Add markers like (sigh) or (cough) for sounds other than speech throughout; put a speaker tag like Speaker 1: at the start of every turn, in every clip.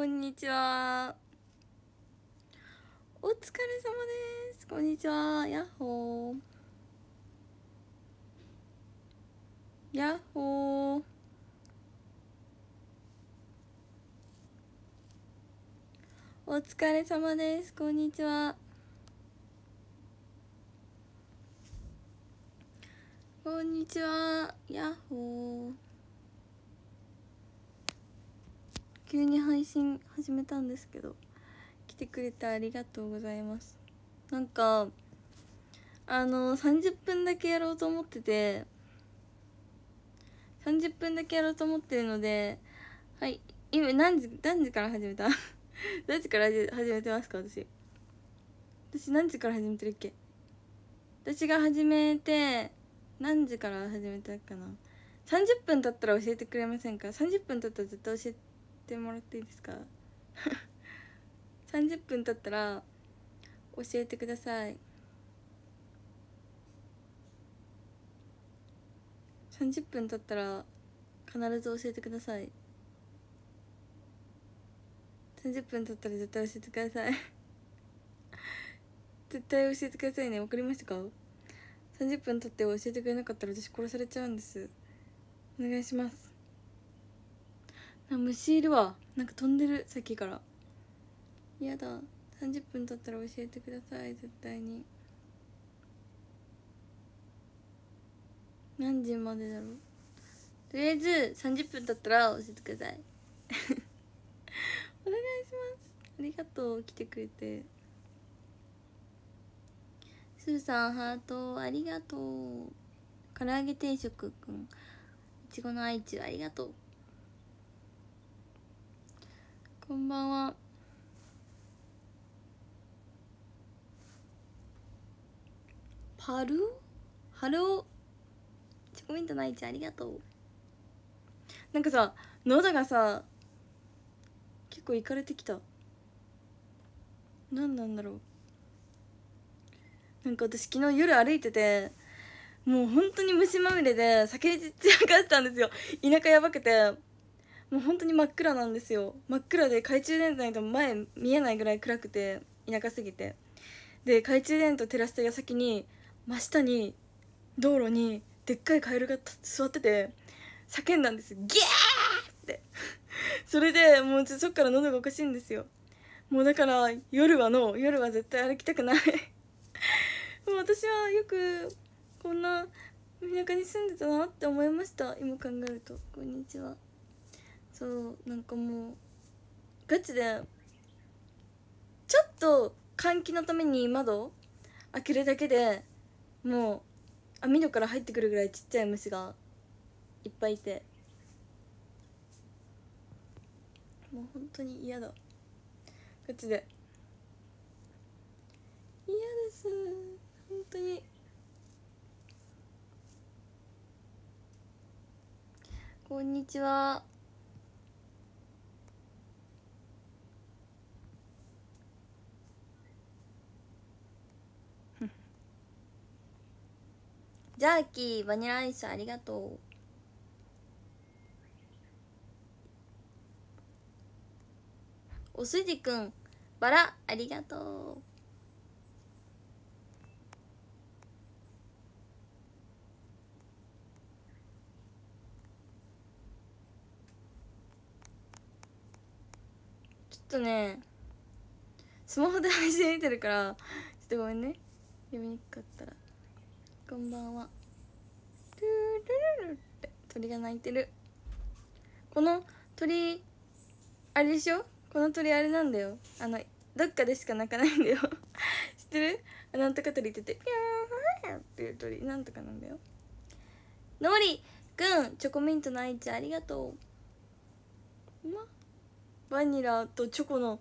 Speaker 1: こんにちはお疲れ様ですこんにちはやっほーやっほーお疲れ様ですこんにちはこんにちはやっほー急に配信始めたんですけど来てくれてありがとうございますなんかあの30分だけやろうと思ってて30分だけやろうと思ってるのではい今何時何時から始めた (laughs) 何時から始めてますか私私何時から始めてるっけ私が始めて何時から始めたかな30分経ったら教えてくれませんか30分経ったら絶対教えてってもらっていいですか30分 (laughs) 経ったら教えてください30分経ったら必ず教えてください30分経ったら絶対教えてください (laughs) 絶対教えてくださいね分かりましたか30分経って教えてくれなかったら私殺されちゃうんですお願いします虫いるわなんか飛んでるさっきからやだ30分経ったら教えてください絶対に何時までだろうとりあえず30分経ったら教えてください (laughs) お願いしますありがとう来てくれてすーさんハートありがとう唐揚げ定食くんいちごの愛知ありがとうこんばんはパルハローチョコミントないちゃんありがとうなんかさ喉がさ結構いかれてきた何なんだろうなんか私昨日夜歩いててもう本当に虫まみれで酒に散らかしたんですよ田舎やばくてもう本当に真っ暗なんですよ真っ暗で懐中電灯ないと前見えないぐらい暗くて田舎すぎてで懐中電灯照らした矢先に真下に道路にでっかいカエルが座ってて叫んだんですギャーって (laughs) それでもうそっから喉がおかしいんですよもうだから夜はの夜は絶対歩きたくない (laughs) もう私はよくこんな田舎に住んでたなって思いました今考えるとこんにちはそうなんかもうガチでちょっと換気のために窓開けるだけでもう網戸から入ってくるぐらいちっちゃい虫がいっぱいいてもう本当に嫌だガチで嫌です本当にこんにちはジャーキーバニラアイスありがとうおすじくんバラありがとうちょっとねスマホで配信見てるからちょっとごめんね読みにくかったらこんばんはルルルルって鳥が鳴いてるこの鳥あれでしょこの鳥あれなんだよあのどっかでしか鳴かないんだよ (laughs) 知ってるあなんとか鳥っててピャーっていう鳥なんとかなんだよのりくんチョコミントの愛ちゃんありがとうまバニラとチョコの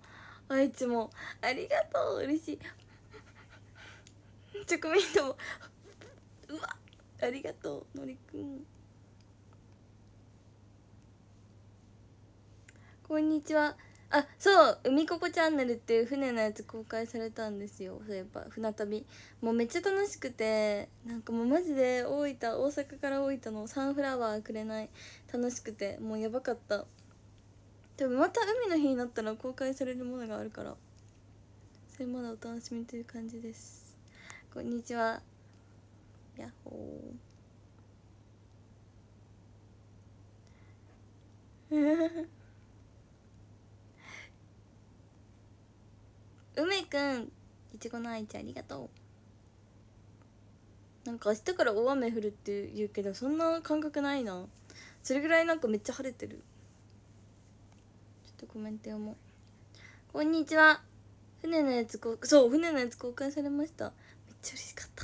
Speaker 1: 愛知もありがとう嬉しいチョコミントもうわありがとうのりくんこんにちはあそう「海ここチャンネル」っていう船のやつ公開されたんですよそういえば船旅もうめっちゃ楽しくてなんかもうマジで大分大阪から大分のサンフラワーくれない楽しくてもうやばかったでもまた海の日になったら公開されるものがあるからそれまだお楽しみという感じですこんにちはやっほー梅くんいちごの愛ちゃんありがとうなんか明日から大雨降るって言うけどそんな感覚ないなそれぐらいなんかめっちゃ晴れてるちょっとコメント読もうこんにちは船のやつそう船のやつ公開されましためっちゃ嬉しかった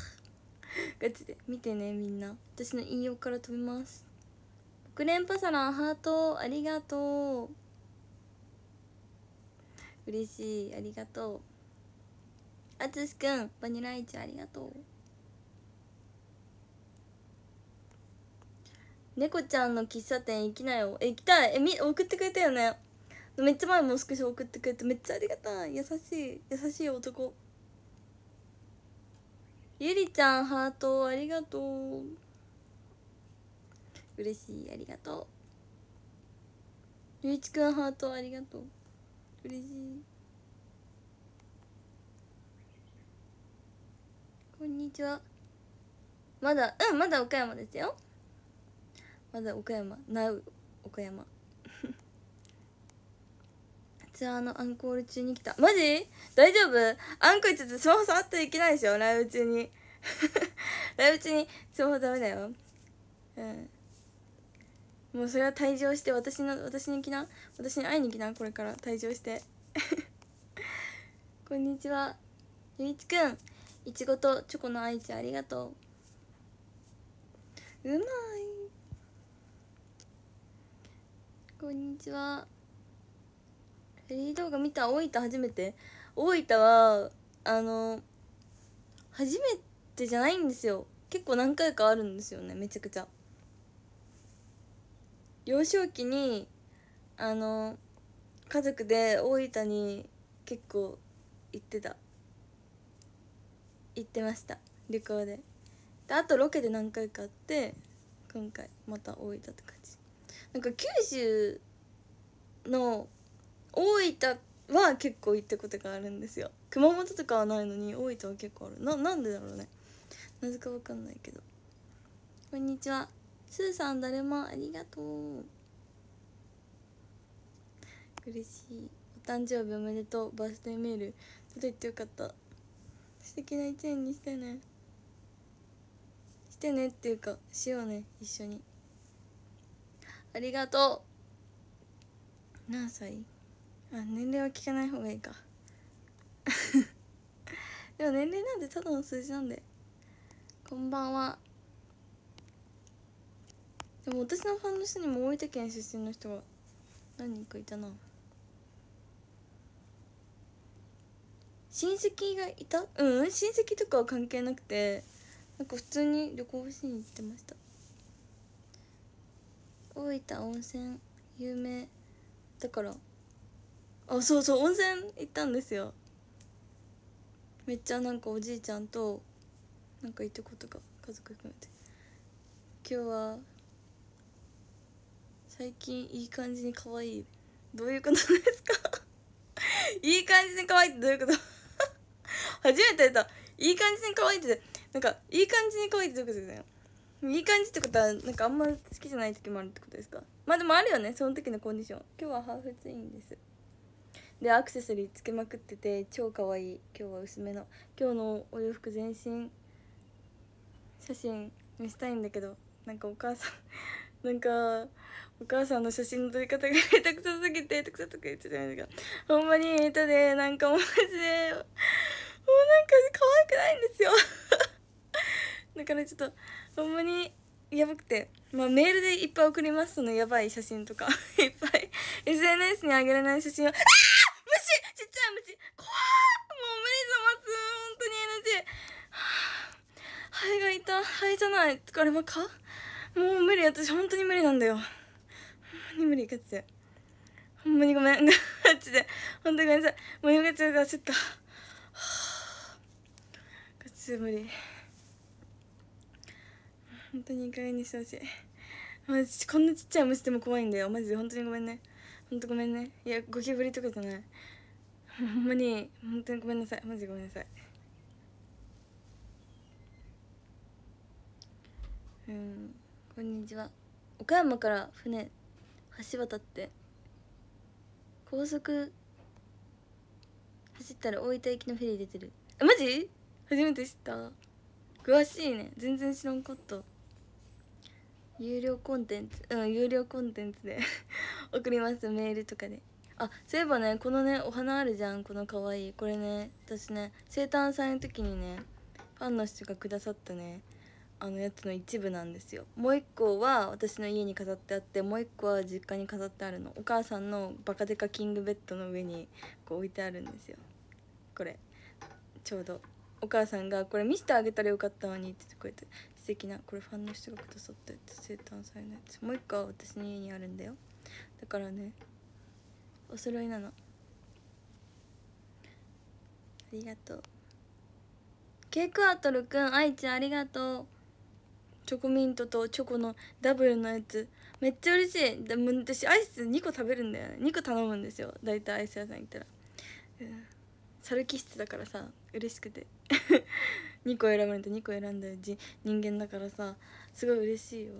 Speaker 1: (laughs) ガチで見てねみんな私の引用から飛びます6連パサランハートありがとう嬉しいありがとうあつしくんバニライチありがとう猫ちゃんの喫茶店行きなよえ行きたいえみ送ってくれたよねめっちゃ前もう少し送ってくれてめっちゃありがたい優しい優しい男ゆりちゃんハートありがとう嬉しいありがとうゆいちくんハートありがとう嬉しいこんにちはまだうんまだ岡山ですよまだ岡山なう岡山私はあのアンコール中に来たマジ大丈夫アンコールちょっとスマホ触ってはいけないでしょライブ中に (laughs) ライブ中にスマホダメだようんもうそれは退場して私の私に来な私に会いに来なこれから退場して (laughs) こんにちはゆいちくんいちごとチョコの愛知ありがとううまいこんにちはフェリー動画見た大分初めて大分はあの初めてじゃないんですよ結構何回かあるんですよねめちゃくちゃ幼少期にあの家族で大分に結構行ってた行ってました旅行でであとロケで何回かあって今回また大分って感じなんか九州の大分は結構行ったことがあるんですよ熊本とかはないのに大分は結構あるななんでだろうねなぜかわかんないけどこんにちはスーさん誰もありがとう嬉しいお誕生日おめでとうバースデーメール届いてよかった素敵な一年にしてねしてねっていうかしようね一緒にありがとう何歳あ年齢は聞かない方がいいか (laughs) でも年齢なんてただの数字なんでこんばんはでも私のファンの人にも大分県出身の人が何人かいたな親戚がいたうん親戚とかは関係なくてなんか普通に旅行しに行ってました大分温泉有名だからあそうそう温泉行ったんですよめっちゃなんかおじいちゃんとなんかいとことか家族含めて今日は最近いい感じに可愛いどういうことですか (laughs) いい感じに可愛いってどういうこと (laughs) 初めて出ったいい感じに可愛いってなんかいい感じに可愛いってどういうことですかいい感じってことはなんかあんま好きじゃない時もあるってことですかまあでもあるよねその時のコンディション今日はハーフツインですでアクセサリーつけまくってて超かわいい今日は薄めの今日のお洋服全身写真見せたいんだけどなんかお母さん (laughs) なんかお母さんの写真の撮り方が下手くそすぎて下手くそとか言ってたなんですかほんまに下手でなんかマジでもうなんか可愛くないんですよ (laughs) だからちょっとほんまにやばくて、まあ、メールでいっぱい送りますそのやばい写真とか (laughs) いっぱい SNS にあげれない写真をあ虫ちっちゃい虫怖もう無理ざます本当に NG 肺が痛肺じゃない疲れまかもう無理私本当に無理なんだよほんまに無理ガチでほんまにごめんガチで本当にごめんなさいもうよがちが焦ったガチで無理本当にいい加減にしてほしいマジこんなちっちゃい虫でも怖いんだよマジで本当にごめんね本当ごめんねいやゴキブリとかじゃないほんまに本当にごめんなさいマジごめんなさいうんこんにちは岡山から船橋渡って高速走ったら大分行きのフェリー出てるあマジ初めて知った詳しいね全然知らんかった有料コンテンツうん有料コンテンツで (laughs) 送りますメールとかであそういえばねこのねお花あるじゃんこのかわいいこれね私ね生誕祭の時にねファンの人がくださったねあのやつの一部なんですよもう一個は私の家に飾ってあってもう一個は実家に飾ってあるのお母さんのバカデカキングベッドの上にこう置いてあるんですよこれちょうどお母さんが「これ見せてあげたらよかったのに」って言ってやって素敵なこれファンの人がくださったやつ生誕祭のやつもう一個は私の家にあるんだよだからねお揃いなのありがとうケークアトルくん愛ちゃんありがとうチョコミントとチョコのダブルのやつめっちゃ嬉しいでも私アイス2個食べるんだよね2個頼むんですよ大体アイス屋さん行ったら、うん、サルキ質だからさ嬉しくて2個選ばれて2個選んだ人間だからさすごい嬉しいよ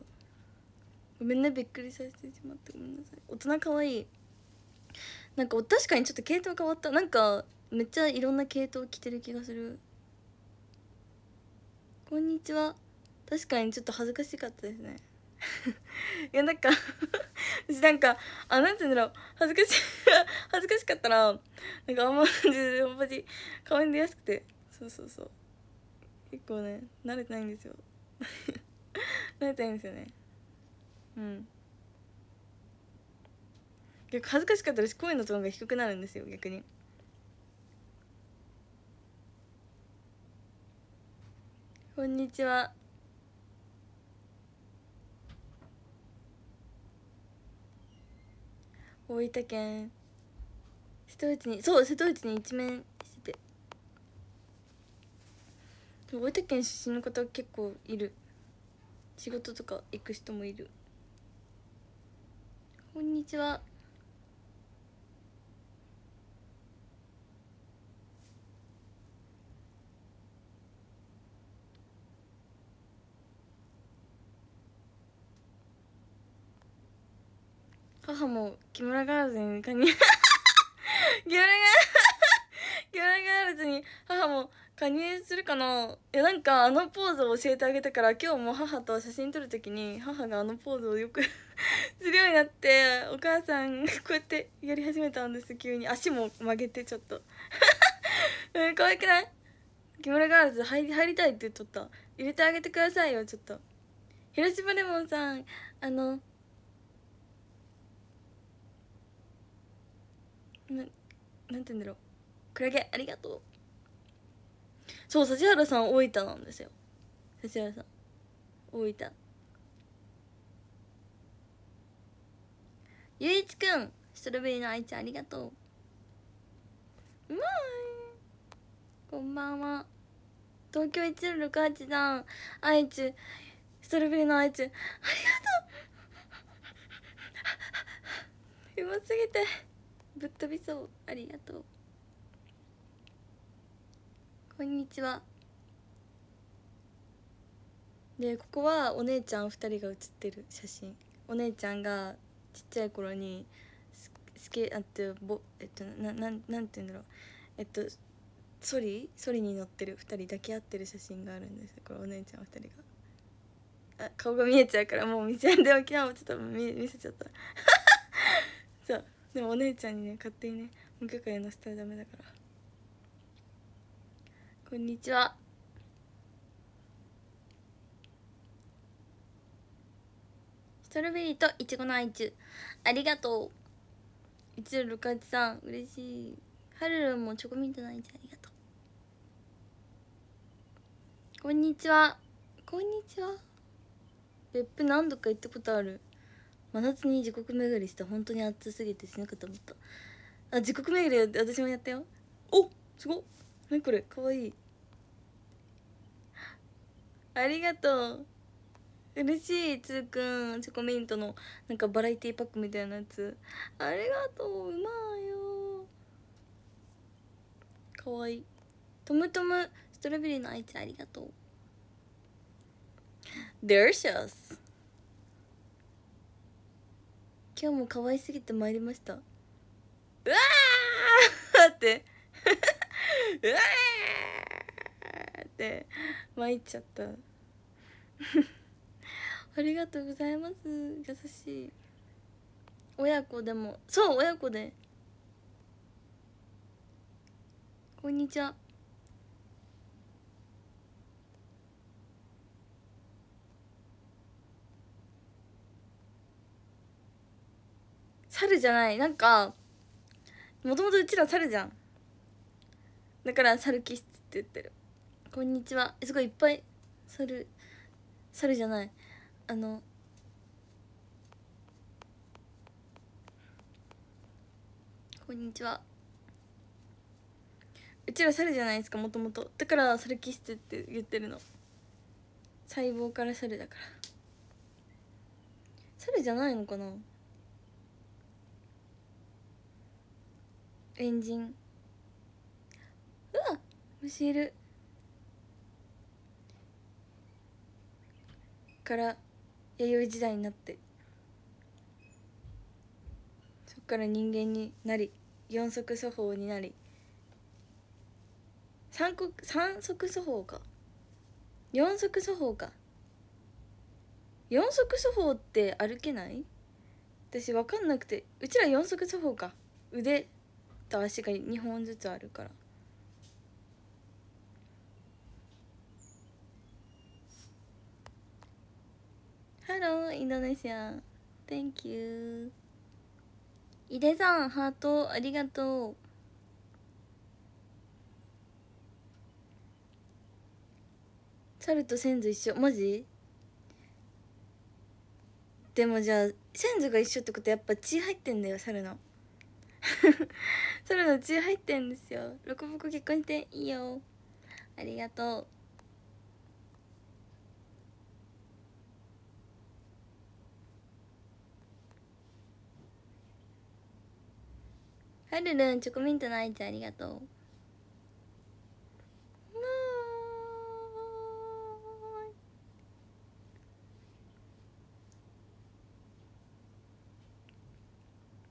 Speaker 1: ごめんねびっくりさせてしまってごめんなさい大人かわいいなんか確かにちょっと系統変わったなんかめっちゃいろんな系統着てる気がするこんにちは確かにちょっと恥ずかしかったですね (laughs) いやなんか (laughs) 私なんかあなんて言うんだろう恥ずかし (laughs) 恥ずかしかったらなんかあんまりほんまに顔に出やすくてそうそうそう結構ね慣れてないんですよ (laughs) 慣れてないんですよねうん結構恥ずかしかったら声のトーンが低くなるんですよ逆にこんにちは大分県瀬戸内にそう瀬戸内に一面大分県出身の方結構いる仕事とか行く人もいるこんにちは母も木村ガールズに加入木村ガールズに母も加入するかないやなんかあのポーズを教えてあげたから今日も母と写真撮る時に母があのポーズをよく (laughs) するようになってお母さんこうやってやり始めたんです急に足も曲げてちょっと (laughs) う可愛くない木村ガールズ入り入りたいって言っとった入れてあげてくださいよちょっと広島レモンさんあのななんて言うんだろうクラゲありがとうそう指原さん大分なんですよ指原さん大分ゆういちくんストロベリーの愛ちゃんありがとううまいこんばんは東京一六八8さん愛知ストロベリーの愛知ありがとう (laughs) うますぎてぶっ飛びそうありがとうこんにちはでここはお姉ちゃん2人が写ってる写真お姉ちゃんがちっちゃい頃にススケあってぼえっとななんなんて言うんだろうえっとソリソリに乗ってる2人抱き合ってる写真があるんですこれお姉ちゃん2人があ顔が見えちゃうからもう見せんでおきなもちょっと見見せちゃった (laughs) そうでもお姉ちゃんにね勝手にね無許可やのせたらダメだからこんにちはストロベリーといちごのアイチありがとう一応六カさん嬉しいハルルもチョコミントのアイチありがとうこんにちはこんにちは別府何度か行ったことある真夏に時刻巡りして本当に暑すぎて死ぬかと思ったあ時刻巡り私もやったよおすごっ何これかわいいありがとう嬉しいつーくんチョコミントのなんかバラエティパックみたいなやつありがとううまいよかわいいトムトムストロベリーのあいつありがとう Delicious 今日も可愛すぎてまいりましたうわーってうわーって参っちゃった (laughs) ありがとうございます優しい親子でもそう親子でこんにちは猿じゃないなんかもともとうちら猿じゃんだから猿気質って言ってるこんにちはすごいいっぱい猿猿じゃないあのこんにちはうちら猿じゃないですかもともとだから猿気質って言ってるの細胞から猿だから猿じゃないのかなエンジンうわ虫いるから弥生時代になってそっから人間になり四足祖法になり三国三足祖法か四足祖法か四足祖法って歩けない私分かんなくてうちら四足祖法か腕と足が2本ずつあるからハローインドネシア。Thank you. 井出さん、ハートありがとう。猿と先祖一緒。マジでもじゃあ、先祖が一緒ってことやっぱ血入ってんだよ、猿の。猿 (laughs) の血入ってんですよ。ロコボコ結婚していいよ。ありがとう。はるるんチョコミントの愛ちゃんありがとう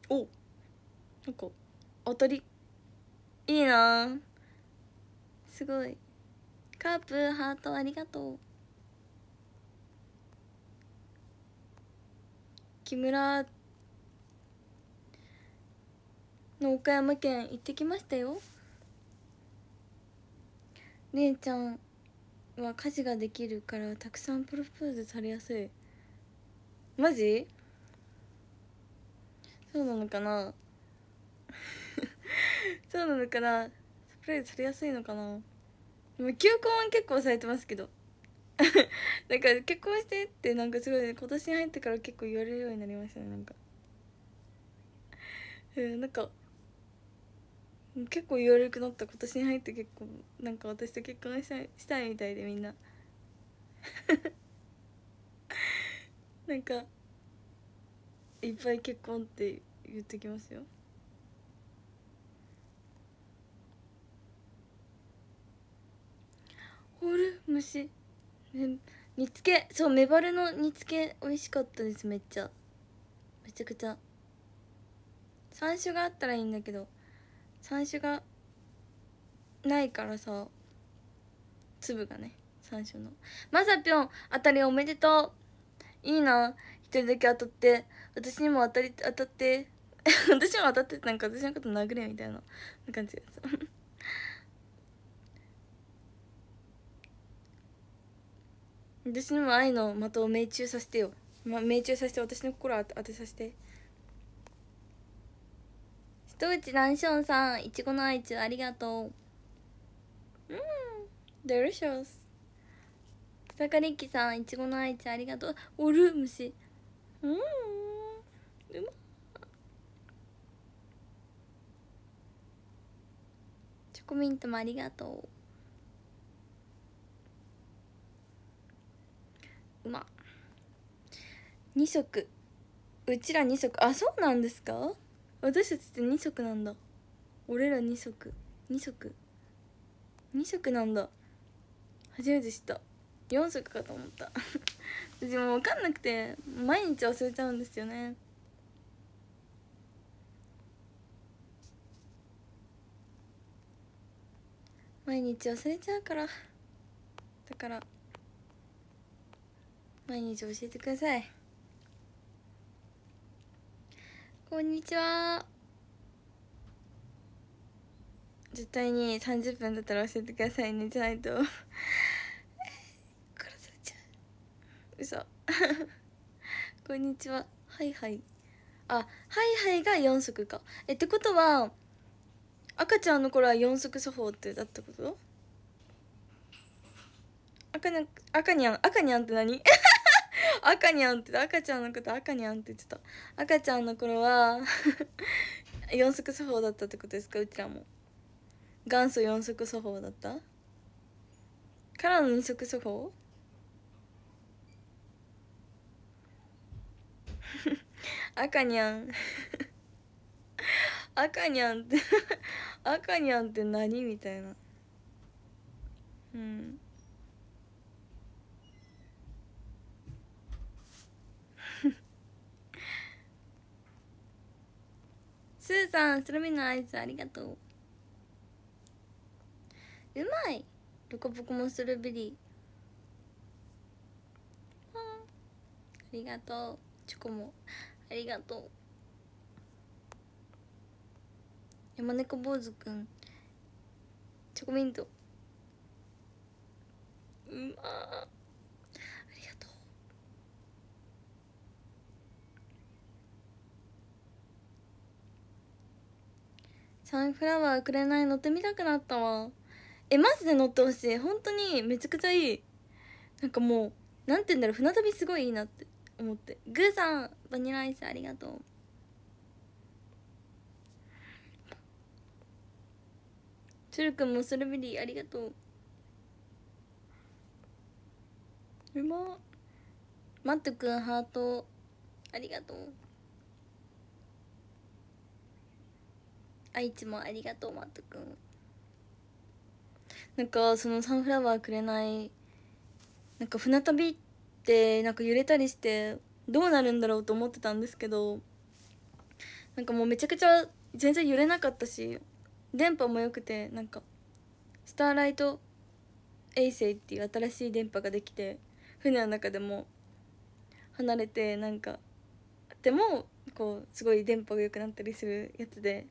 Speaker 1: おなんか当たりいいなすごいカープハートありがとう木村の岡山県行ってきましたよ姉ちゃんは家事ができるからたくさんプロポーズされやすいマジそうなのかな (laughs) そうなのかなサプライズされやすいのかなでも求婚は結構されてますけど (laughs) なんか結婚してってなんかすごい、ね、今年に入ってから結構言われるようになりましたねなんかえんなんか結構言われるくなった今年に入って結構なんか私と結婚したいしたいみたいでみんな (laughs) なんかいっぱい結婚って言ってきますよほる虫ね煮つけそうメバルの煮つけ美味しかったですめっちゃめちゃくちゃ山椒があったらいいんだけど三種がないからさ粒がね三種のまさぴょん当たりおめでとういいな一人だけ当たって私にも当たり当たって (laughs) 私も当たってなんか私のこと殴れみたいな感じです (laughs) 私にも愛の的を命中させてよ、ま、命中させて私の心て当てさせて戸口南ションさんいちごの愛知ありがとううんデリシャス i o 草刈りきさんいちごの愛知ありがとうおる虫うんうまチョコミントもありがとううま2色うちら2色あそうなんですか私たちって2足なんだ俺ら2足2足2足なんだ初めて知った4足かと思った (laughs) 私もう分かんなくて毎日忘れちゃうんですよね毎日忘れちゃうからだから毎日教えてくださいこんにちは絶対に三十分だったら教えてくださいねじゃないと殺されちゃう嘘 (laughs) こんにちははいはいあはいはいが四足かえってことは赤ちゃんの頃は四足処方ってだったこと赤に赤にゃん赤にゃんって何 (laughs) (laughs) 赤にゃんって赤ちゃんのこと赤にゃんって言ってた赤ちゃんの頃は (laughs) 四足作法だったってことですかうちらも元祖四足作法だったからの二足作法 (laughs) 赤にゃん赤にゃんって赤にゃんって何みたいなうんスーさん、スルミのアイスありがとう。うまいルコポコもストロベリー。ありがとう。チョコも。ありがとう。山猫坊主くん。チョコミント。うまっサンフラワーくれない乗ってみたくなったわえマジで乗ってほしい本当にめちゃくちゃいいなんかもう何て言うんだろう船旅すごいいいなって思ってグーさんバニラアイスありがとうつるくんもスルベリーありがとううまマットくんハートありがとうあいつもありがとうマットくんなんかそのサンフラワーくれないなんか船旅ってなんか揺れたりしてどうなるんだろうと思ってたんですけどなんかもうめちゃくちゃ全然揺れなかったし電波も良くてなんかスターライト衛星っていう新しい電波ができて船の中でも離れてなんかでもこうすごい電波が良くなったりするやつで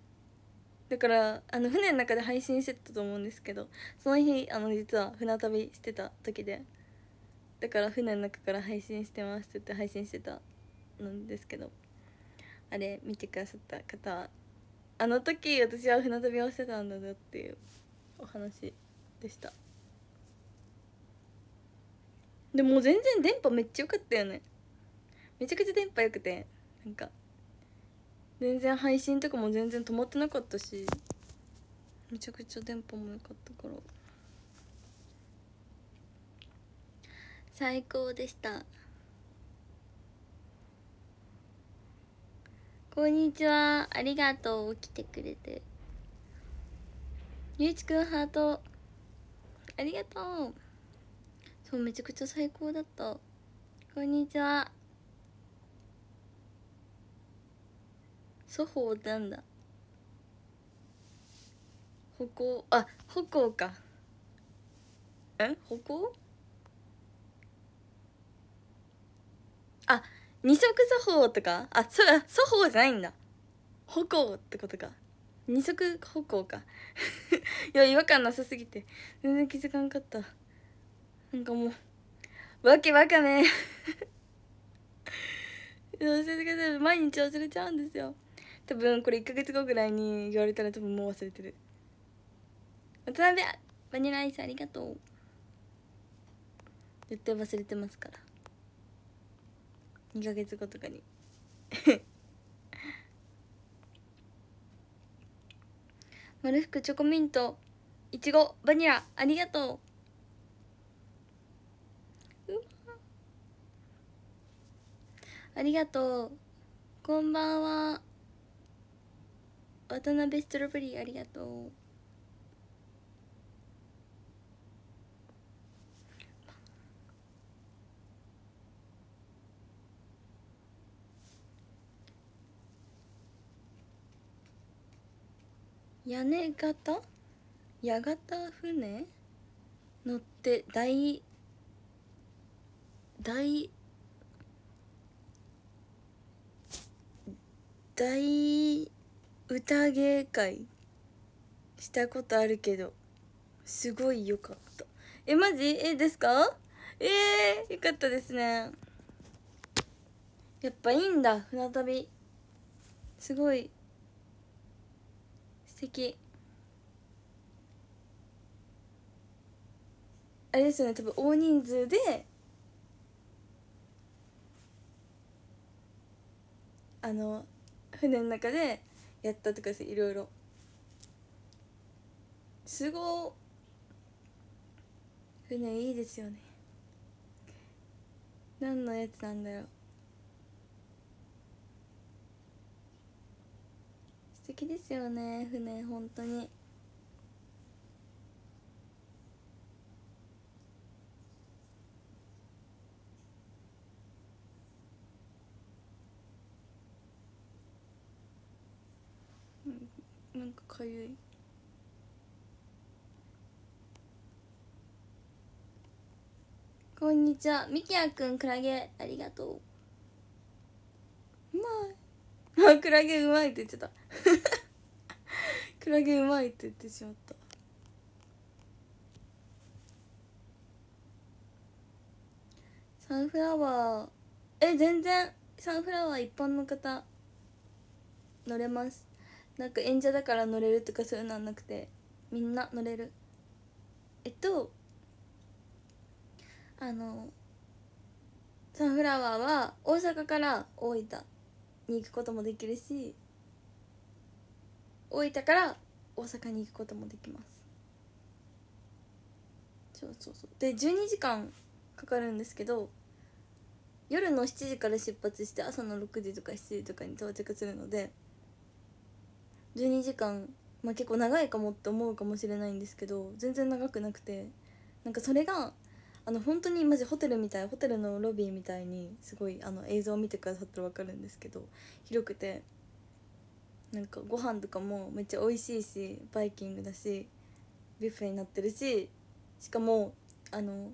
Speaker 1: だからあの船の中で配信してたと思うんですけどその日あの実は船旅してた時でだから船の中から配信してますって言って配信してたんですけどあれ見てくださった方はあの時私は船旅をしてたんだぞっていうお話でしたでも全然電波めっちゃ良かったよねめちゃくちゃ電波良くてなんか全然配信とかも全然止まってなかったしめちゃくちゃ電波も良かったから最高でしたこんにちはありがとう来てくれてゆうちくんハートありがとうそうめちゃくちゃ最高だったこんにちは祖宝ってなんだ歩行あ歩行かえ歩行あ二足祖宝とかあそだ、祖宝じゃないんだ歩行ってことか二足歩行か (laughs) いや違和感なさすぎて全然気づかんかったなんかもうわけわかね教えてく (laughs) ださい毎日忘れちゃうんですよ多分これ1か月後ぐらいに言われたら多分もう忘れてる渡辺バニラアイスありがとう絶対忘れてますから2か月後とかにマルフクチョコミントいちごバニラありがとううありがとうこんばんは渡辺ストロベリーありがとう屋根型屋形船乗って大大大歌芸会したことあるけどすごい良かったえマジえですかえー、よかったですねやっぱいいんだ船旅すごい素敵あれですよね多分大人数であの船の中でやったとかさいろいろすご船いいですよね何のやつなんだろう素敵ですよね船本当にかかゆいこんにちはみきやくんクラゲありがとううまいあ (laughs) クラゲうまいって言ってた (laughs) クラゲうまいって言ってしまったサンフラワーえ全然サンフラワー一般の方乗れますなんか演者だから乗れるとかそういうのはなくてみんな乗れるえっとあのサンフラワーは大阪から大分に行くこともできるし大分から大阪に行くこともできますそうそうそうで12時間かかるんですけど夜の7時から出発して朝の6時とか7時とかに到着するので12時間、まあ、結構長いかもって思うかもしれないんですけど全然長くなくてなんかそれがあの本当にマジホテルみたいホテルのロビーみたいにすごいあの映像を見てくださったら分かるんですけど広くてなんかご飯とかもめっちゃ美味しいしバイキングだしビュッフェになってるししかもあの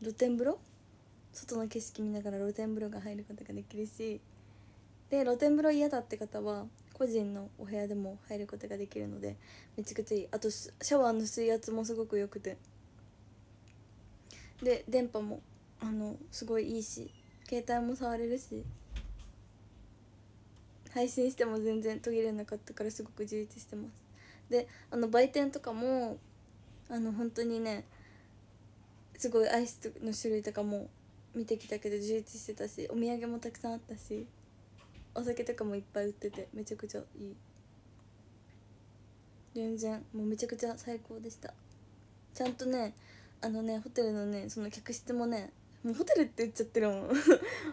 Speaker 1: 露天風呂外の景色見ながら露天風呂が入ることができるしで露天風呂嫌だって方は個人のお部屋でも入ることができるのでめちゃくちゃいいあとシャワーの水圧もすごく良くてで電波もあのすごいいいし携帯も触れるし配信しても全然途切れなかったからすごく充実してますであの売店とかもあの本当にねすごいアイスの種類とかも見てきたけど充実してたしお土産もたくさんあったしお酒とかもいっぱい売っててめちゃくちゃいい全然もうめちゃくちゃ最高でしたちゃんとねあのねホテルのねその客室もねもうホテルって言っちゃってるもん (laughs)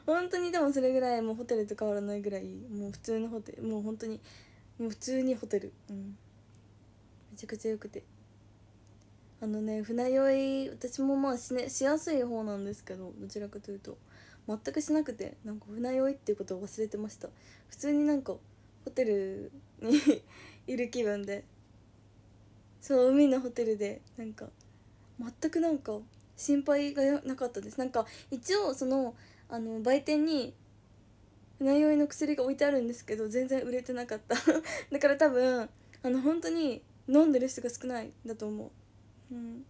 Speaker 1: 本当にでもそれぐらいもうホテルと変わらないぐらいもう普通のホテルもう本当にもう普通にホテルうんめちゃくちゃ良くてあのね船酔い私もまあし,、ね、しやすい方なんですけどどちらかというと全くしなくてなんか船酔いっていうことを忘れてました普通になんかホテルに (laughs) いる気分でそう海のホテルでなんか全くなんか心配がなかったですなんか一応そのあの売店に船酔いの薬が置いてあるんですけど全然売れてなかった (laughs) だから多分あの本当に飲んでる人が少ないんだと思ううん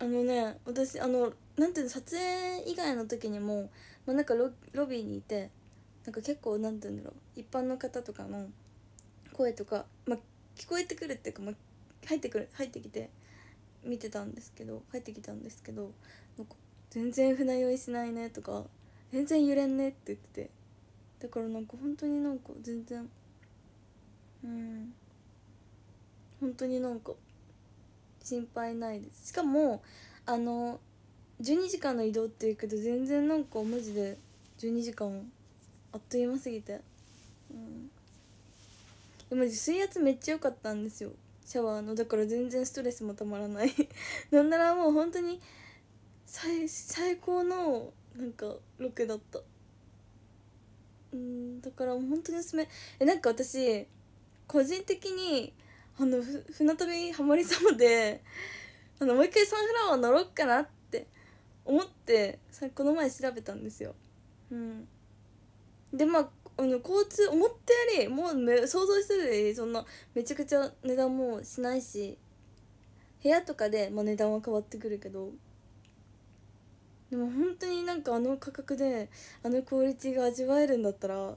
Speaker 1: あのね私あのなんていうの撮影以外の時にも、まあ、なんかロビーにいてなんか結構なんていうんだろう一般の方とかの声とか、まあ、聞こえてくるっていうか、まあ、入ってくる入ってきて見てたんですけど入ってきたんですけどか全然船酔いしないねとか全然揺れんねって言っててだからなんか本当になんか全然うん本当になんか心配ないですしかもあの12時間の移動っていうけど全然なんかマジで12時間あっという間すぎてうんでも水圧めっちゃ良かったんですよシャワーのだから全然ストレスもたまらない (laughs) なんならもう本当に最最高のなんかロケだったうんだからもう本当におすすめえなんか私個人的にあの船旅ハマりそうであのもう一回サンフラワー乗ろうかなって思ってさこの前調べたんですよ。うん、でまああの交通思ったよりもう想像してるよりそんなめちゃくちゃ値段もしないし部屋とかで、まあ、値段は変わってくるけどでも本当になんかあの価格であのクオリティが味わえるんだったら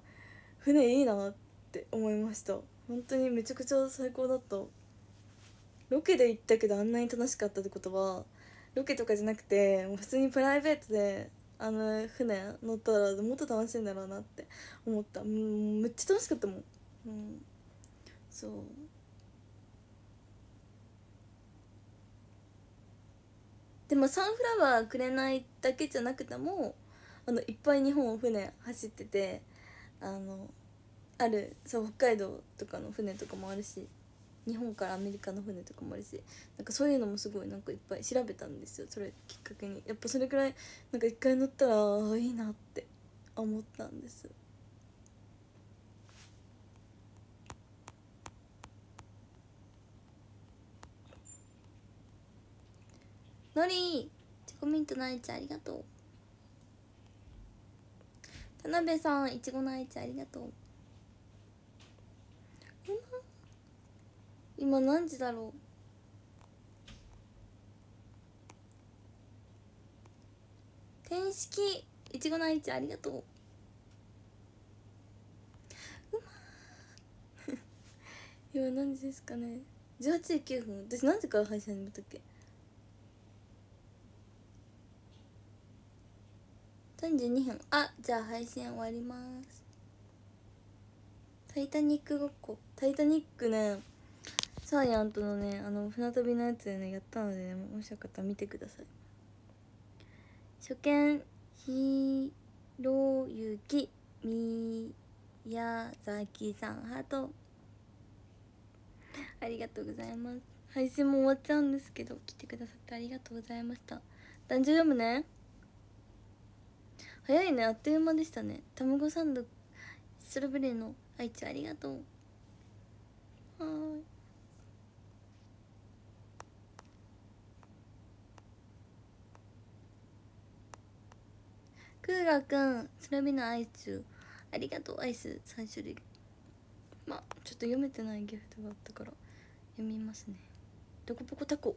Speaker 1: 船いいなって思いました本当にめちゃくちゃ最高だったロケで行ったけどあんなに楽しかったってことはロケとかじゃなくて普通にプライベートであの船乗ったらもっと楽しいんだろうなって思ったうんめっちゃ楽しかったもん、うん、そうでもサンフラワーくれないだけじゃなくてもあのいっぱい日本を船走っててあのあるそう北海道とかの船とかもあるし日本からアメリカの船とかもあるしなんかそういうのもすごいなんかいっぱい調べたんですよそれきっかけにやっぱそれくらいなんか一回乗ったらいいなって思ったんですのりチョコミントの愛ちゃんありがとう田辺さんいちごの愛ちゃんありがとう今何時だろう天式いちごの愛いちありがとううま (laughs) 今何時ですかね18時9分私何時から配信始めたっけ32分あじゃあ配信終わります「タイタニックごっこ」「タイタニックねサーヤンとのねあの船旅のやつでねやったのでねもしよかったら見てください初見ひろゆきみやざきさんハートありがとうございます配信も終わっちゃうんですけど来てくださってありがとうございました男女読むね早いねあっという間でしたね卵サンドストロベリーの愛知ありがとうはいクーラーくんつらみのアイスありがとうアイス3種類まあちょっと読めてないギフトがあったから読みますねどこぽこタコ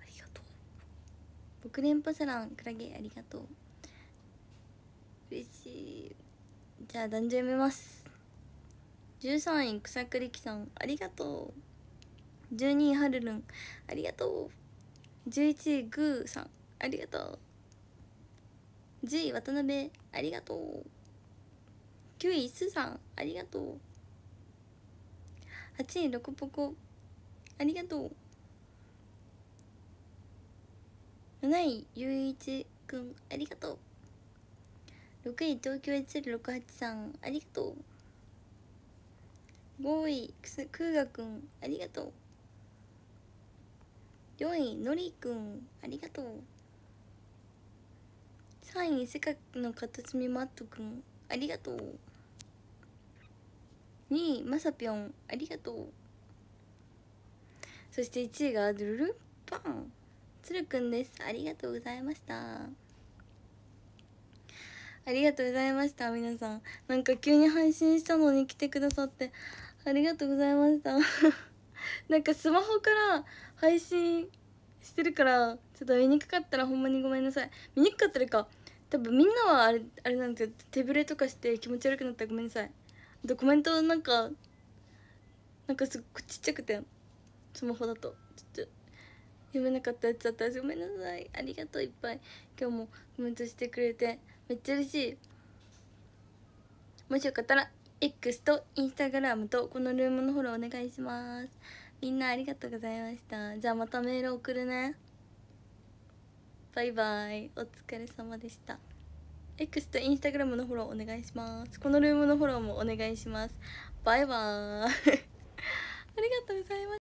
Speaker 1: ありがとう僕連覇サランクラゲありがとう嬉しいじゃあ団長読みます13位草りきさんありがとう12位はるるんありがとう11位グーさんありがとう10位渡辺ありがとう9位すさんありがとう8位ロコポコありがとう7位ゆういちくんありがとう6位東京1068さんありがとう5位くすくうがくんありがとう4位のりくんありがとう3位世界の片隅マットくんありがとう2位まさぴょんありがとうそして1位がドゥルルンパンつるくんですありがとうございましたありがとうございました皆さんなんか急に配信したのに来てくださってありがとうございました (laughs) なんかスマホから配信してるからちょっと見にくかったらほんまにごめんなさい見にくかったらか多分みんなはあれあれなんですよ手ぶれとかして気持ち悪くなったらごめんなさいとコメントなんかなんかすっごいちっちゃくてスマホだとちょっと読めなかったやつだったらごめんなさいありがとういっぱい今日もコメントしてくれてめっちゃ嬉しいもしよかったら X と Instagram とこのルームのフォローお願いしますみんなありがとうございましたじゃあまたメール送るねバイバイお疲れ様でした X と Instagram のフォローお願いしますこのルームのフォローもお願いしますバイバーイ (laughs) ありがとうございます